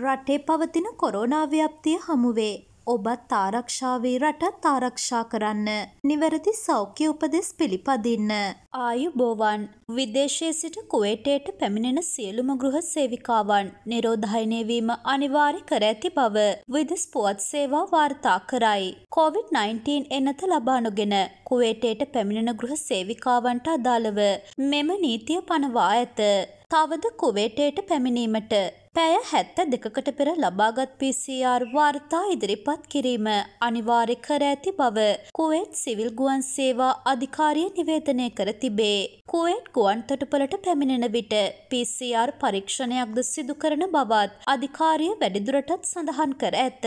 රටේ පවතින කොරෝනා ව්‍යප්තිය හමුවේ ඔබත් ආරක්ෂාවී රටත් ආරක්ෂා කරන්න. නිවැරදි සෞඛ්‍ය උපදෙස් පිළිපදින්න. ආයුබෝවන් විදේශයේ සිට කුවේටේට පැමිණෙන සියලුම ගෘහ සේවිකාවන් නිරෝධායනය වීම අනිවාර්ය කර ඇති බව විදෙස් පුවත් සේවා වාර්තා කරයි. COVID-19 එනත ලබා නොගෙන කුවේටයට පැමිණෙන ගෘහ සේවිකාවන්ට අදාළව මෙම නීතිය පනවා ඇත. තවද කුවේටයට පැමිණීමට පැය හැත්ත දෙකකට පෙර ලබාගත් PCR වාර්තා ඉදිරිපත් කිරීම අනිවාර්ය කර ඇති බව කුවේට් සිවිල් ගුවන් සේවා අධිකාරිය නිවේදනය කර තිබේ. කුවේට් ගුවන් තොටුපළට පැමිණෙන විට PCR පරීක්ෂණයක්ද සිදු කරන බවත් අධිකාරිය වැඩිදුරටත් සඳහන් කර ඇත.